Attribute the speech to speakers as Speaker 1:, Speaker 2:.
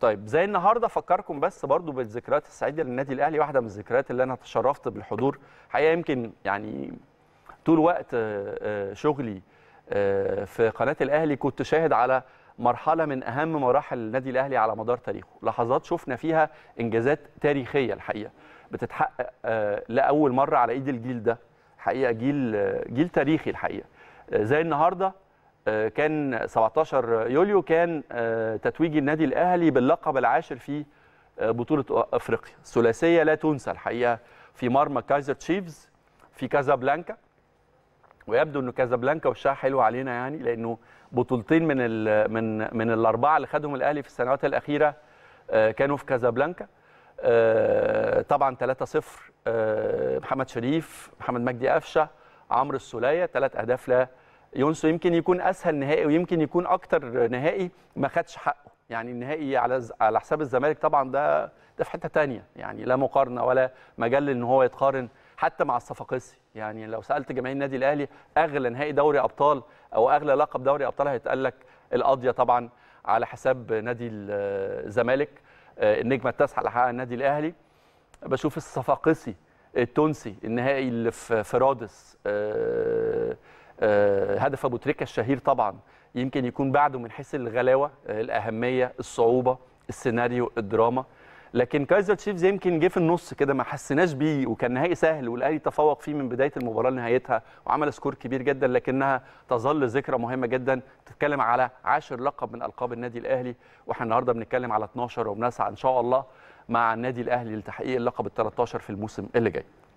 Speaker 1: طيب زي النهارده افكركم بس برضو بالذكريات السعيده للنادي الاهلي واحده من الذكريات اللي انا تشرفت بالحضور حقيقه يمكن يعني طول وقت آه، آه، شغلي آه، في قناه الاهلي كنت شاهد على مرحله من اهم مراحل النادي الاهلي على مدار تاريخه لحظات شفنا فيها انجازات تاريخيه الحقيقه بتتحقق لاول مره على ايد الجيل ده حقيقه جيل جيل تاريخي الحقيقه زي النهارده آه، كان 17 يوليو كان آه، تتويج النادي الاهلي باللقب العاشر في آه، بطوله افريقيا ثلاثيه لا تنسى الحقيقه في مرمى كايزر تشيفز في كازابلانكا ويبدو انه كازابلانكا وشها حلو علينا يعني لانه بطولتين من من من الاربعه اللي خدهم الاهلي في السنوات الاخيره كانوا في كازابلانكا طبعا 3-0 محمد شريف محمد مجدي قفشه عمرو السوليه ثلاث اهداف لا يونسو يمكن يكون اسهل نهائي ويمكن يكون اكتر نهائي ما خدش حقه يعني النهائي على على حساب الزمالك طبعا ده ده في حته ثانيه يعني لا مقارنه ولا مجال ان هو يتقارن حتى مع الصفاقسي يعني لو سالت جماهير النادي الاهلي اغلى نهائي دوري ابطال او اغلى لقب دوري ابطال هيتقال لك القضيه طبعا على حساب نادي الزمالك آه، النجمه التاسعه اللي حققها النادي الاهلي بشوف الصفاقسي التونسي النهائي اللي في رادس آه، هدف ابو تريكه الشهير طبعا يمكن يكون بعده من حيث الغلاوه آه، الاهميه الصعوبه السيناريو الدراما لكن كايزر تشيفز يمكن جه في النص كده ما حسيناش بيه وكان نهائي سهل والاهلي تفوق فيه من بدايه المباراه لنهايتها وعمل سكور كبير جدا لكنها تظل ذكرى مهمه جدا بتتكلم على عاشر لقب من القاب النادي الاهلي واحنا النهارده بنتكلم على 12 وبنسعى ان شاء الله مع النادي الاهلي لتحقيق اللقب ال 13 في الموسم اللي جاي